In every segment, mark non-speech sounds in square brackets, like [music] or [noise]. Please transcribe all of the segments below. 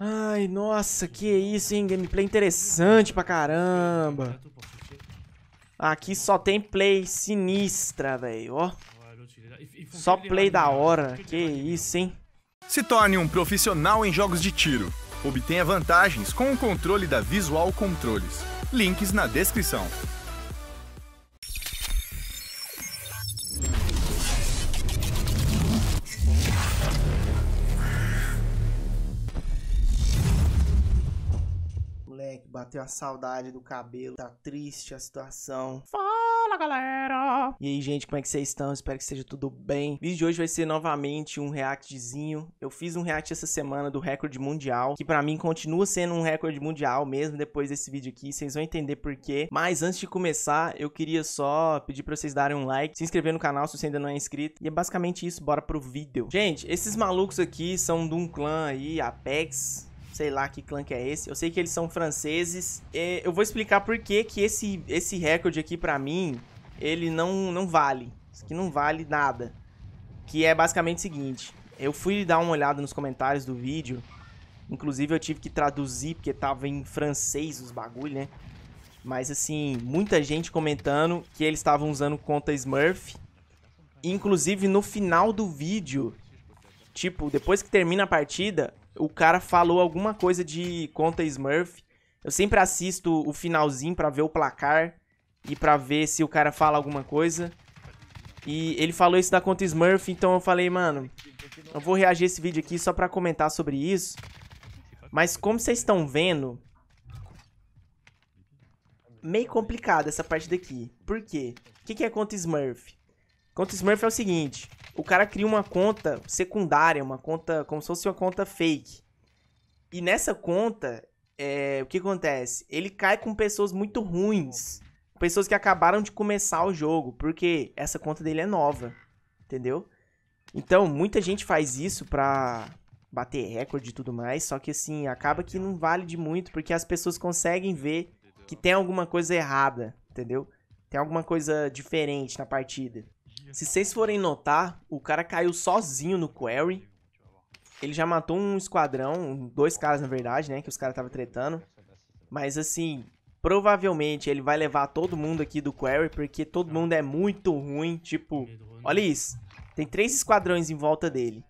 Ai, nossa, que isso, hein? Gameplay interessante pra caramba. Aqui só tem play sinistra, velho, ó. Só play da hora, que isso, hein? Se torne um profissional em jogos de tiro. Obtenha vantagens com o controle da Visual Controles. Links na descrição. bateu a saudade do cabelo, tá triste a situação. Fala, galera! E aí, gente, como é que vocês estão? Espero que esteja tudo bem. O vídeo de hoje vai ser novamente um reactzinho. Eu fiz um react essa semana do recorde mundial, que para mim continua sendo um recorde mundial mesmo depois desse vídeo aqui, vocês vão entender por quê. Mas antes de começar, eu queria só pedir para vocês darem um like, se inscrever no canal se você ainda não é inscrito. E é basicamente isso, bora pro vídeo. Gente, esses malucos aqui são de um clã aí, Apex, sei lá que clã que é esse. Eu sei que eles são franceses. É, eu vou explicar por que, que esse, esse recorde aqui, pra mim, ele não, não vale. Isso aqui não vale nada. Que é basicamente o seguinte. Eu fui dar uma olhada nos comentários do vídeo. Inclusive eu tive que traduzir, porque tava em francês os bagulho, né? Mas assim, muita gente comentando que eles estavam usando conta Smurf. Inclusive no final do vídeo, tipo, depois que termina a partida, o cara falou alguma coisa de conta Smurf. Eu sempre assisto o finalzinho para ver o placar e para ver se o cara fala alguma coisa. E ele falou isso da conta Smurf, então eu falei, mano, eu vou reagir esse vídeo aqui só para comentar sobre isso. Mas como vocês estão vendo, meio complicado essa parte daqui. Por quê? O que, que é conta Smurf? Conta Smurf é o seguinte: o cara cria uma conta secundária, uma conta como se fosse uma conta fake. E nessa conta, é, o que acontece? Ele cai com pessoas muito ruins. Pessoas que acabaram de começar o jogo, porque essa conta dele é nova, entendeu? Então, muita gente faz isso pra bater recorde e tudo mais, só que assim, acaba que não vale de muito, porque as pessoas conseguem ver que tem alguma coisa errada, entendeu? Tem alguma coisa diferente na partida. Se vocês forem notar, o cara caiu sozinho no Quarry. Ele já matou um esquadrão, dois caras na verdade, né, que os caras estavam tretando. Mas assim, provavelmente ele vai levar todo mundo aqui do Quarry, porque todo mundo é muito ruim. Tipo, né? olha isso. Tem três esquadrões em volta dele.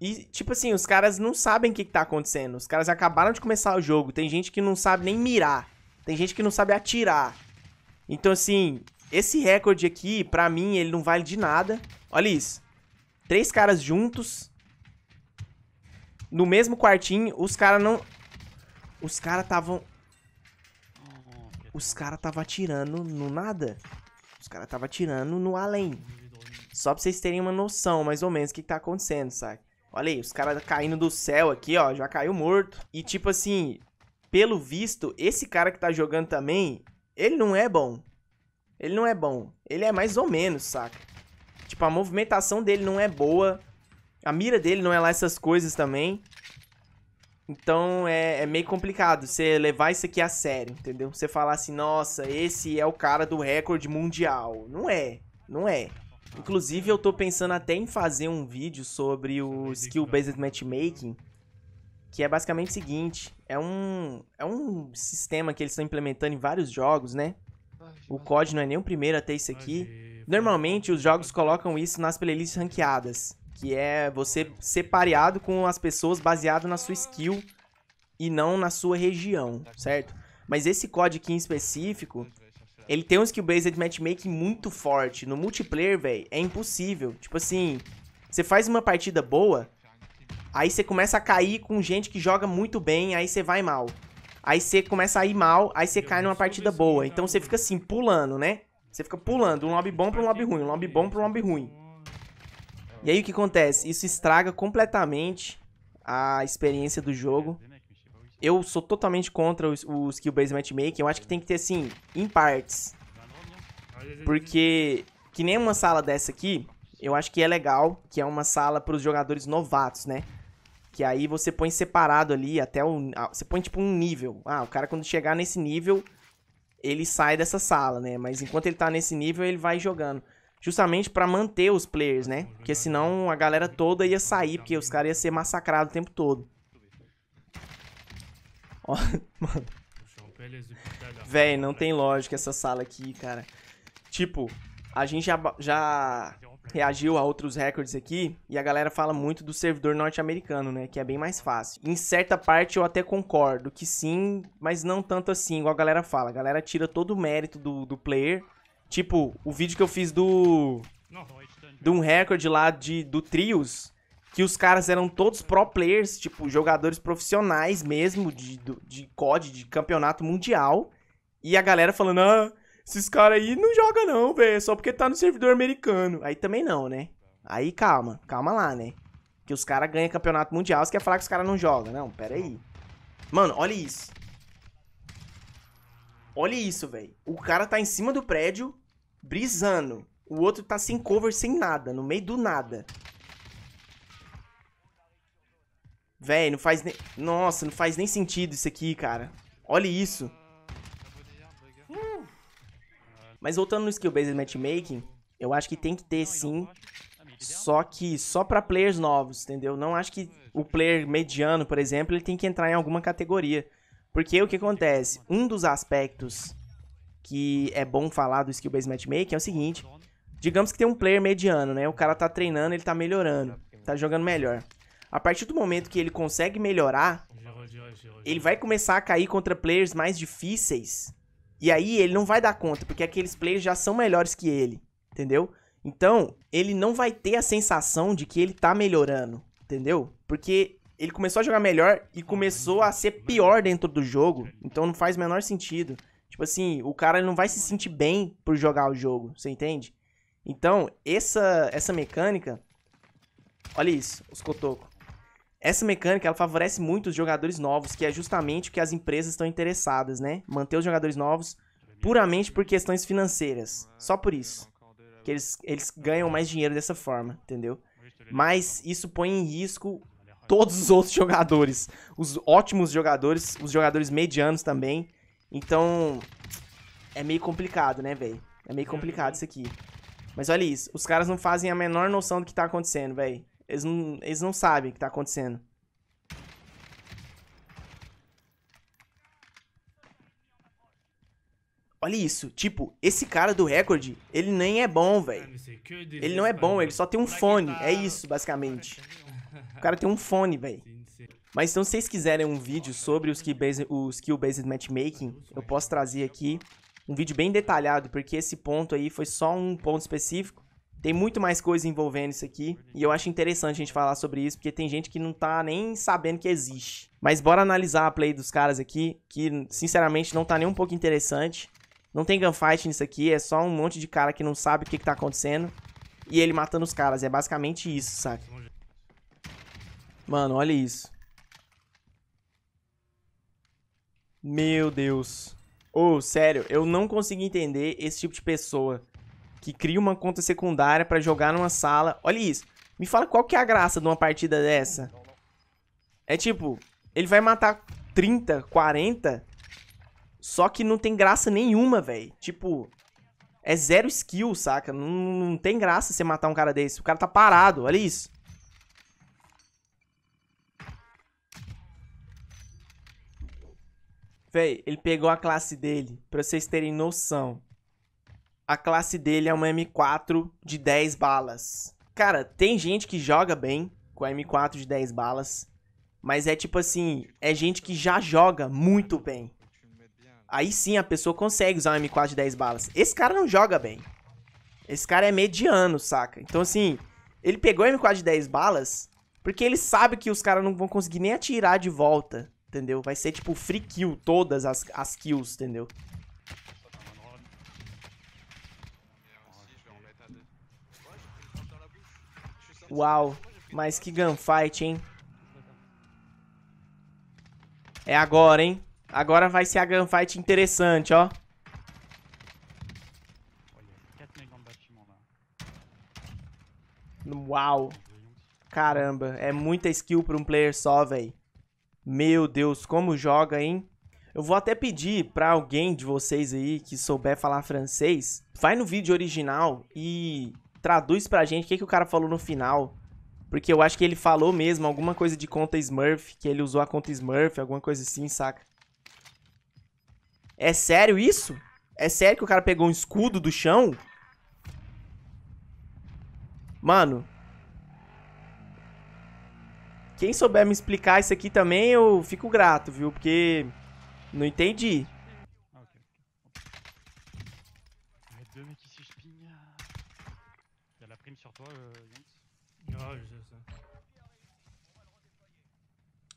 E, tipo assim, os caras não sabem o que, que tá acontecendo. Os caras acabaram de começar o jogo. Tem gente que não sabe nem mirar. Tem gente que não sabe atirar. Então, assim, esse recorde aqui, pra mim, ele não vale de nada. Olha isso. Três caras juntos. No mesmo quartinho. Os caras não... Os caras estavam... Os caras estavam atirando no nada. Os caras estavam atirando no além. Só pra vocês terem uma noção, mais ou menos, do que, que tá acontecendo, sabe? Olha aí, os caras caindo do céu aqui, ó. Já caiu morto. E tipo assim, pelo visto, esse cara que tá jogando também, ele não é bom. Ele não é bom. Ele é mais ou menos, saca? Tipo, a movimentação dele não é boa. A mira dele não é lá essas coisas também. Então é, é meio complicado você levar isso aqui a sério, entendeu? Você falar assim, nossa, esse é o cara do recorde mundial. Não é, não é. Inclusive, eu tô pensando até em fazer um vídeo sobre o Skill né? Based Matchmaking, que é basicamente o seguinte, é um, é um sistema que eles estão implementando em vários jogos, né? O COD não é nem o primeiro a ter isso aqui. Normalmente os jogos colocam isso nas playlists ranqueadas, que é você ser pareado com as pessoas baseado na sua skill e não na sua região, tá certo? Mas esse COD aqui em específico, ele tem um skill-based matchmaking muito forte. No multiplayer, velho, é impossível. Tipo assim, você faz uma partida boa, aí você começa a cair com gente que joga muito bem, aí você vai mal. Aí você começa a ir mal, aí você cai numa partida assim, boa. Né? Então você fica assim, pulando, né? Você fica pulando, um lobby bom pra um lobby ruim, um lobby bom pra um lobby ruim. E aí o que acontece? Isso estraga completamente a experiência do jogo. Eu sou totalmente contra os, os skill-based matchmaking. Eu acho que tem que ter, assim, em partes. Porque, que nem uma sala dessa aqui, eu acho que é legal, que é uma sala para os jogadores novatos, né? Que aí você põe separado ali até um. Você põe tipo um nível. Ah, o cara quando chegar nesse nível, ele sai dessa sala, né? Mas enquanto ele tá nesse nível, ele vai jogando. Justamente para manter os players, né? Porque senão a galera toda ia sair, porque os caras iam ser massacrados o tempo todo. Ó, [laughs] mano. Véi, não né? tem lógica essa sala aqui, cara. Tipo, a gente já, já reagiu a outros recordes aqui e a galera fala muito do servidor norte-americano, né? Que é bem mais fácil. Em certa parte eu até concordo que sim, mas não tanto assim, igual a galera fala. A galera tira todo o mérito do, do player. Tipo, o vídeo que eu fiz do. De um recorde lá de, do Trios, que os caras eram todos pro players, tipo, jogadores profissionais mesmo, de, de COD, de campeonato mundial. E a galera falando, ah, esses caras aí não joga não, velho. É só porque tá no servidor americano. Aí também não, né? Aí calma, calma lá, né? Que os caras ganham campeonato mundial, você quer falar que os caras não jogam. Não, pera aí. Mano, olha isso. Olha isso, velho. O cara tá em cima do prédio, brisando. O outro tá sem cover, sem nada, no meio do nada. Véi, não faz nem... Nossa, não faz nem sentido isso aqui, cara. Olha isso. Mas voltando no skill-based matchmaking, eu acho que tem que ter sim, é só que só para players novos, entendeu? Não acho que o player mediano, por exemplo, ele tem que entrar em alguma categoria. Porque o que acontece? Um dos aspectos que é bom falar do skill-based matchmaking é o seguinte. Digamos que tem um player mediano, né? O cara tá treinando, ele tá melhorando, tá jogando melhor. A partir do momento que ele consegue melhorar, ele vai começar a cair contra players mais difíceis e aí ele não vai dar conta, porque aqueles players já são melhores que ele, entendeu? Então, ele não vai ter a sensação de que ele tá melhorando, entendeu? Porque ele começou a jogar melhor e começou a ser pior dentro do jogo, então não faz menor sentido. Tipo assim, o cara não vai se sentir bem por jogar o jogo, você entende? Então, essa essa mecânica, olha isso, os cotocos. Essa mecânica ela favorece muito os jogadores novos, que é justamente o que as empresas estão interessadas, né? Manter os jogadores novos puramente por questões financeiras. Só por isso. Que eles, eles ganham mais dinheiro dessa forma, entendeu? Mas isso põe em risco todos os outros jogadores. Os ótimos jogadores, os jogadores medianos também. Então, é meio complicado, né, velho? É meio complicado isso aqui. Mas olha isso, os caras não fazem a menor noção do que tá acontecendo, velho. Eles não, eles não sabem o que tá acontecendo. Olha isso, tipo, esse cara do recorde, ele nem é bom, velho. Ele não é bom, ele só tem um fone, tá é isso, basicamente. O cara tem um fone, velho. Mas então, se vocês quiserem um vídeo sobre os skill -based matchmaking, eu posso trazer aqui um vídeo bem detalhado, porque esse ponto aí foi só um ponto específico. Tem muito mais coisa envolvendo isso aqui. E eu acho interessante a gente falar sobre isso, porque tem gente que não tá nem sabendo que existe. Mas bora analisar a play dos caras aqui, que sinceramente não tá nem um pouco interessante. Não tem gunfight nisso aqui, é só um monte de cara que não sabe o que, que tá acontecendo. E ele matando os caras, é basicamente isso, saca? Mano, olha isso. Meu Deus. Ô, oh, sério, eu não consegui entender esse tipo de pessoa que cria uma conta secundária para jogar numa sala. Olha isso. Me fala qual que é a graça de uma partida dessa. É tipo, ele vai matar 30, 40, só que não tem graça nenhuma, velho. Tipo, é zero skill, saca? Não, não tem graça você matar um cara desse. O cara tá parado, olha isso. Véi, ele pegou a classe dele, pra vocês terem noção. A classe dele é uma M4 de 10 balas. Cara, tem gente que joga bem com a M4 de 10 balas, mas é tipo assim, é gente que já joga muito bem. Aí sim a pessoa consegue usar uma M4 de 10 balas. Esse cara não joga bem. Esse cara é mediano, saca? Então assim, ele pegou a M4 de 10 balas porque ele sabe que os caras não vão conseguir nem atirar de volta, entendeu? Vai ser tipo free kill todas as, as kills, entendeu? Uau, mas que gunfight, hein? É agora, hein? Agora vai ser a gunfight interessante, ó. Uau. Caramba, é muita skill pra um player só, velho. Meu Deus, como joga, hein? Eu vou até pedir pra alguém de vocês aí que souber falar francês, vai no vídeo original e traduz pra gente o que, que o cara falou no final. Porque eu acho que ele falou mesmo alguma coisa de conta Smurf, que ele usou a conta Smurf, alguma coisa assim, saca? É sério isso? É sério que o cara pegou um escudo do chão? Mano. Quem souber me explicar isso aqui também, eu fico grato, viu? Porque não entendi. Né,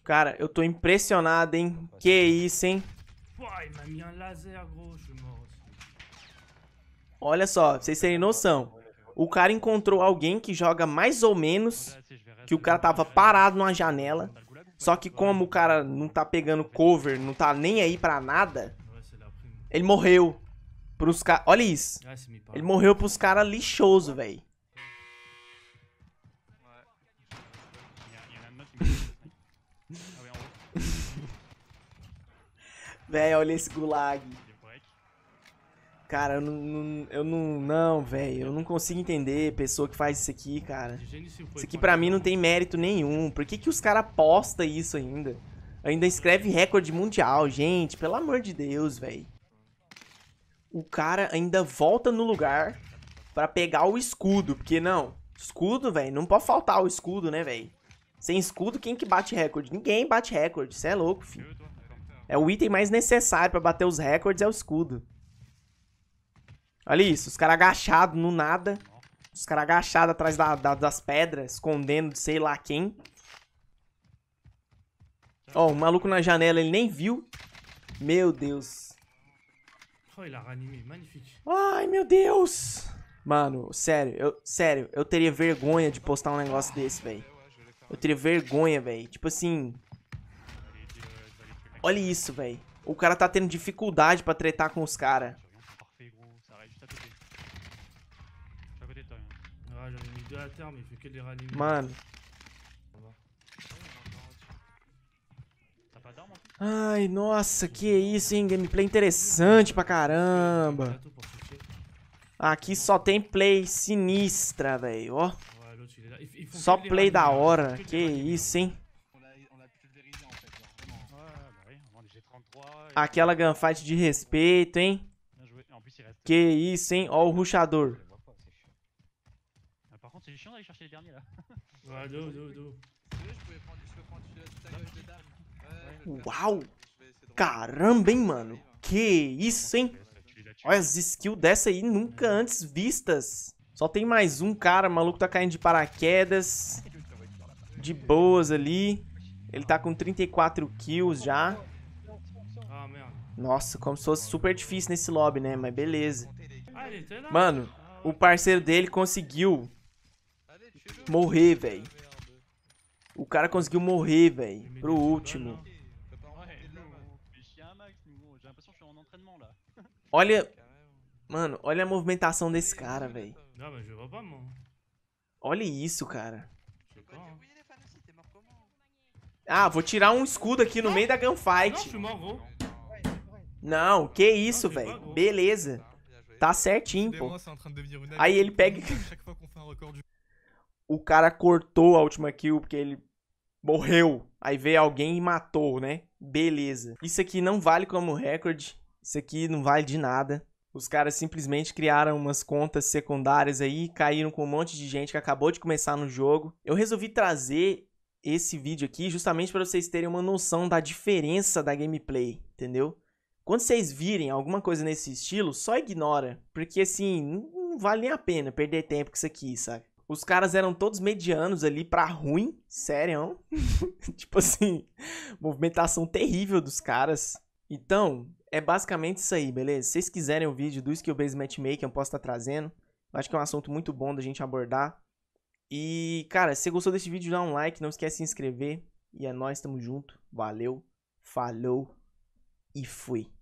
cara, eu tô impressionado, hein? Que isso, hein? É olha só, pra vocês terem noção. O cara encontrou alguém que joga mais ou menos. Que o cara tava parado numa janela. Só que como o cara não tá pegando cover, não tá nem aí pra nada. Ele morreu. Pros caras. Olha isso. Ele morreu pros caras lixoso, velho. velho olha esse gulag. Cara, eu não. não eu não. Não, velho. Eu não consigo entender pessoa que faz isso aqui, cara. Isso aqui pra mim não tem mérito nenhum. Por que, que os caras postam isso ainda? Ainda escreve recorde mundial, gente. Pelo amor de Deus, velho. O cara ainda volta no lugar para pegar o escudo. Porque não. Escudo, velho. Não pode faltar o escudo, né, velho? Sem escudo, quem que bate recorde? Ninguém bate recorde. Você é louco, filho. É o item mais necessário pra bater os recordes, é o escudo. Olha isso, os caras agachados no nada. Os caras agachados atrás da, da, das pedras, escondendo de sei lá quem. Ó, oh, o maluco na janela, ele nem viu. Meu Deus. Oh, Ai, meu Deus. Mano, sério, eu, sério, eu teria vergonha de postar um negócio desse, velho. Eu teria vergonha, velho. Tipo assim, Olha isso, velho. O cara tá tendo dificuldade pra tretar com os caras. Né? Ah, Mano. Ai, nossa, que isso, hein? Gameplay interessante pra caramba. Tá, Aqui só tem play sinistra, velho, ó. Só play da hora. Que isso, hein? Aquela gunfight de respeito, hein? Que isso, hein? Ó o ruxador. Uau! Caramba, hein, mano? Que isso, hein? Olha as skills dessa aí nunca antes vistas. Só tem mais um cara, o maluco tá caindo de paraquedas. De boas ali. Ele tá com 34 kills já. Nossa, como se fosse super difícil nesse lobby, né? Mas beleza. Então é mano, o parceiro dele conseguiu morrer, velho. O cara conseguiu morrer, velho. Pro último. Olha. Mano, olha a movimentação desse cara, velho. Olha isso, cara. Ah, vou tirar um escudo aqui no meio da gunfight. Não, que isso, velho. Beleza. Tá, tá certinho, pô. Aí ele pega. o cara cortou a última kill porque ele morreu. Aí veio alguém e matou, né? Beleza. Isso aqui não vale como recorde. Isso aqui não vale de nada. Os caras simplesmente criaram umas contas secundárias aí, caíram com um monte de gente que acabou de começar no jogo. Eu resolvi trazer esse vídeo aqui justamente para vocês terem uma noção da diferença da gameplay, entendeu? Quando vocês virem alguma coisa nesse estilo, só ignora. Porque assim, não vale nem a pena perder tempo com isso aqui, sabe? Os caras eram todos medianos ali pra ruim, sério. [laughs] tipo assim, movimentação terrível dos caras. Então, é basicamente isso aí, beleza? Se vocês quiserem o vídeo do Skill Base Matchmaking, eu posso estar tá trazendo. Eu acho que é um assunto muito bom da gente abordar. E, cara, se você gostou desse vídeo, dá um like, não esquece de se inscrever. E é nóis, tamo junto. Valeu, falou e fui.